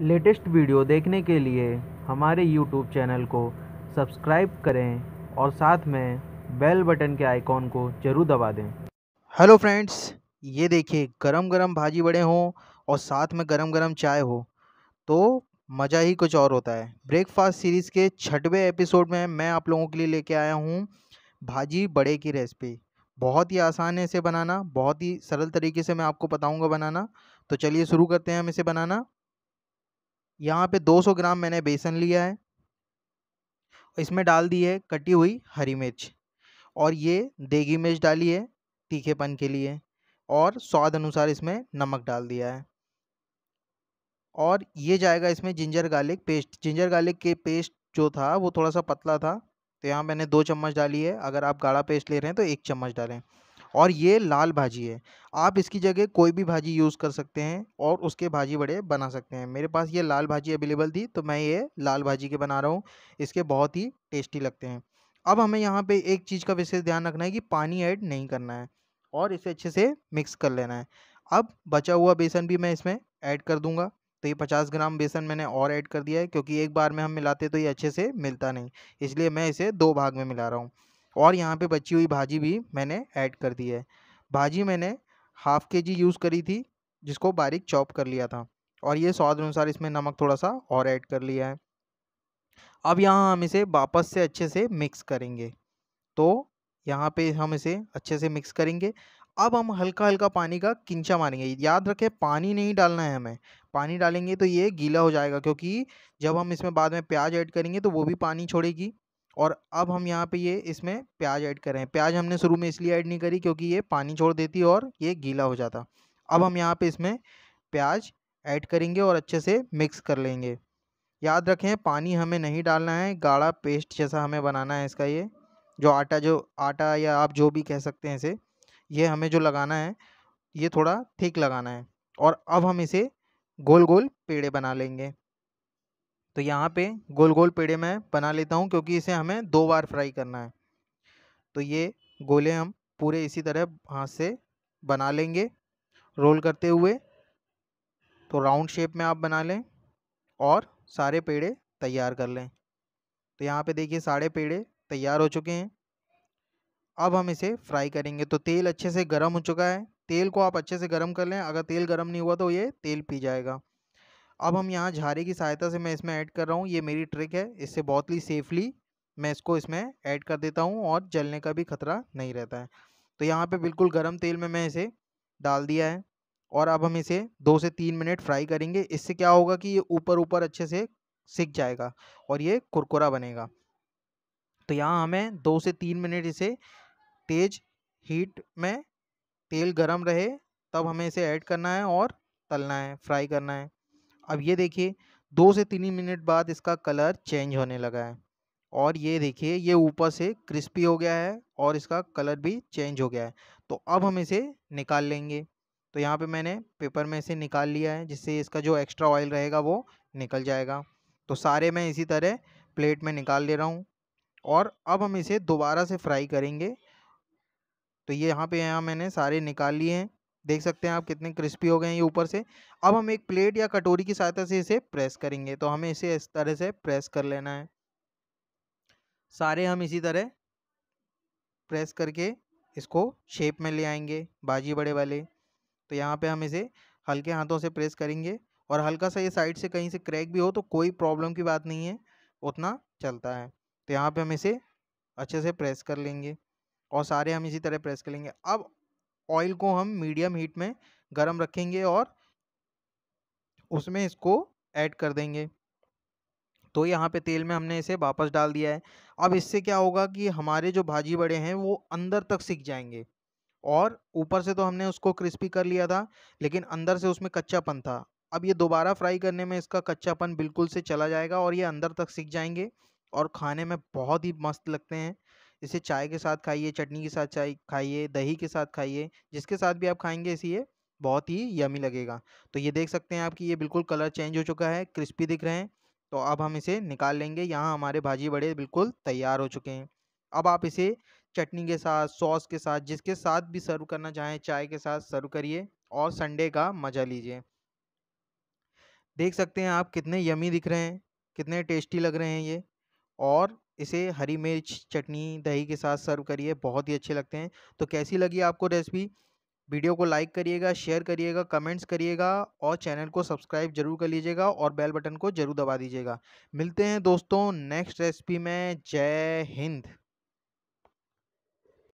latest video देखने के लिए हमारे यूट्यूब चैनल को सब्सक्राइब करें और साथ में बेल बटन के आइकॉन को ज़रूर दबा दें हेलो फ्रेंड्स ये देखिए गरम गरम भाजी बड़े हों और साथ में गरम गरम चाय हो तो मज़ा ही कुछ और होता है ब्रेकफास्ट सीरीज़ के छठवें एपिसोड में मैं आप लोगों के लिए लेके आया हूँ भाजी बड़े की रेसिपी बहुत ही आसान है इसे बनाना बहुत ही सरल तरीके से मैं आपको बताऊँगा बनाना तो चलिए शुरू करते हैं हम इसे बनाना यहाँ पे 200 ग्राम मैंने बेसन लिया है इसमें डाल दी है कटी हुई हरी मिर्च और ये देगी मिर्च डाली है तीखेपन के लिए और स्वाद अनुसार इसमें नमक डाल दिया है और ये जाएगा इसमें ginger garlic paste ginger garlic के पेस्ट जो था वो थोड़ा सा पतला था तो यहाँ मैंने दो चम्मच डाली है अगर आप गाढ़ा पेस्ट ले रहे हैं तो एक चम्मच डालें और ये लाल भाजी है आप इसकी जगह कोई भी भाजी यूज़ कर सकते हैं और उसके भाजी बड़े बना सकते हैं मेरे पास ये लाल भाजी अवेलेबल थी तो मैं ये लाल भाजी के बना रहा हूँ इसके बहुत ही टेस्टी लगते हैं अब हमें यहाँ पर एक चीज़ का विशेष ध्यान रखना है कि पानी ऐड नहीं करना है और इसे अच्छे से मिक्स कर लेना है अब बचा हुआ बेसन भी मैं इसमें ऐड कर दूंगा तो ये पचास ग्राम बेसन मैंने और ऐड कर दिया है क्योंकि एक बार में हम मिलाते तो ये अच्छे से मिलता नहीं इसलिए मैं इसे दो भाग में मिला रहा हूँ और यहाँ पे बची हुई भाजी भी मैंने ऐड कर दी है भाजी मैंने हाफ़ के जी यूज़ करी थी जिसको बारीक चॉप कर लिया था और ये स्वाद अनुसार इसमें नमक थोड़ा सा और ऐड कर लिया है अब यहाँ हम इसे वापस से अच्छे से मिक्स करेंगे तो यहाँ पे हम इसे अच्छे से मिक्स करेंगे अब हम हल्का हल्का पानी का किंचा मारेंगे याद रखें पानी नहीं डालना है हमें पानी डालेंगे तो ये गीला हो जाएगा क्योंकि जब हम इसमें बाद में प्याज ऐड करेंगे तो वो भी पानी छोड़ेगी और अब हम यहाँ पे ये इसमें प्याज ऐड करें प्याज हमने शुरू में इसलिए ऐड नहीं करी क्योंकि ये पानी छोड़ देती और ये गीला हो जाता अब हम यहाँ पे इसमें प्याज ऐड करेंगे और अच्छे से मिक्स कर लेंगे याद रखें पानी हमें नहीं डालना है गाढ़ा पेस्ट जैसा हमें बनाना है इसका ये जो आटा जो आटा या आप जो भी कह सकते हैं इसे ये हमें जो लगाना है ये थोड़ा थिक लगाना है और अब हम इसे गोल गोल पेड़े बना लेंगे तो यहाँ पे गोल गोल पेड़े मैं बना लेता हूँ क्योंकि इसे हमें दो बार फ्राई करना है तो ये गोले हम पूरे इसी तरह हाथ से बना लेंगे रोल करते हुए तो राउंड शेप में आप बना लें और सारे पेड़े तैयार कर लें तो यहाँ पे देखिए सारे पेड़े तैयार हो चुके हैं अब हम इसे फ्राई करेंगे तो तेल अच्छे से गर्म हो चुका है तेल को आप अच्छे से गर्म कर लें अगर तेल गर्म नहीं हुआ तो ये तेल पी जाएगा अब हम यहाँ झारे की सहायता से मैं इसमें ऐड कर रहा हूँ ये मेरी ट्रिक है इससे बहुत ही सेफली मैं इसको इसमें ऐड कर देता हूँ और जलने का भी खतरा नहीं रहता है तो यहाँ पे बिल्कुल गर्म तेल में मैं इसे डाल दिया है और अब हम इसे दो से तीन मिनट फ्राई करेंगे इससे क्या होगा कि ये ऊपर ऊपर अच्छे से सिक जाएगा और ये कुरकुरा बनेगा तो यहाँ हमें दो से तीन मिनट इसे तेज़ हीट में तेल गरम रहे तब हमें इसे ऐड करना है और तलना है फ्राई करना है अब ये देखिए दो से तीन मिनट बाद इसका कलर चेंज होने लगा है और ये देखिए ये ऊपर से क्रिस्पी हो गया है और इसका कलर भी चेंज हो गया है तो अब हम इसे निकाल लेंगे तो यहाँ पे मैंने पेपर में इसे निकाल लिया है जिससे इसका जो एक्स्ट्रा ऑयल रहेगा वो निकल जाएगा तो सारे मैं इसी तरह प्लेट में निकाल ले रहा हूँ और अब हम इसे दोबारा से फ्राई करेंगे तो ये यहाँ पे यहाँ मैंने सारे निकाल लिए हैं देख सकते हैं आप कितने क्रिस्पी हो गए हैं ये ऊपर से अब हम एक प्लेट या कटोरी की सहायता से इसे प्रेस करेंगे तो हमें इसे इस तरह से प्रेस कर लेना है सारे हम इसी तरह प्रेस करके इसको शेप में ले आएंगे बाजी बड़े वाले तो यहाँ पे हम इसे हल्के हाथों से प्रेस करेंगे और हल्का सा ये साइड से कहीं से क्रैक भी हो तो कोई प्रॉब्लम की बात नहीं है उतना चलता है तो यहाँ पे हम इसे अच्छे से प्रेस कर लेंगे और सारे हम इसी तरह प्रेस कर लेंगे अब ऑयल को हम मीडियम हीट में गर्म रखेंगे और उसमें इसको ऐड कर देंगे तो यहाँ पे तेल में हमने इसे वापस डाल दिया है अब इससे क्या होगा कि हमारे जो भाजी बड़े हैं वो अंदर तक सीख जाएंगे और ऊपर से तो हमने उसको क्रिस्पी कर लिया था लेकिन अंदर से उसमें कच्चापन था अब ये दोबारा फ्राई करने में इसका कच्चापन बिल्कुल से चला जाएगा और ये अंदर तक सीख जाएंगे और खाने में बहुत ही मस्त लगते हैं इसे चाय के साथ खाइए चटनी के साथ चाय खाइए दही के साथ खाइए जिसके साथ भी आप खाएंगे इसे ये बहुत ही यमी लगेगा तो ये देख सकते हैं आप कि ये बिल्कुल कलर चेंज हो चुका है क्रिस्पी दिख रहे हैं तो अब हम इसे निकाल लेंगे यहाँ हमारे भाजी बड़े बिल्कुल तैयार हो चुके हैं अब आप इसे चटनी के साथ सॉस के साथ जिसके साथ भी सर्व करना चाहें चाय के साथ सर्व करिए और संडे का मज़ा लीजिए देख सकते हैं आप कितने यमी दिख रहे हैं कितने टेस्टी लग रहे हैं ये और इसे हरी मिर्च चटनी दही के साथ सर्व करिए बहुत ही अच्छे लगते हैं तो कैसी लगी आपको रेसिपी वीडियो को लाइक करिएगा शेयर करिएगा कमेंट्स करिएगा और चैनल को सब्सक्राइब जरूर कर लीजिएगा और बेल बटन को जरूर दबा दीजिएगा मिलते हैं दोस्तों नेक्स्ट रेसिपी में जय हिंद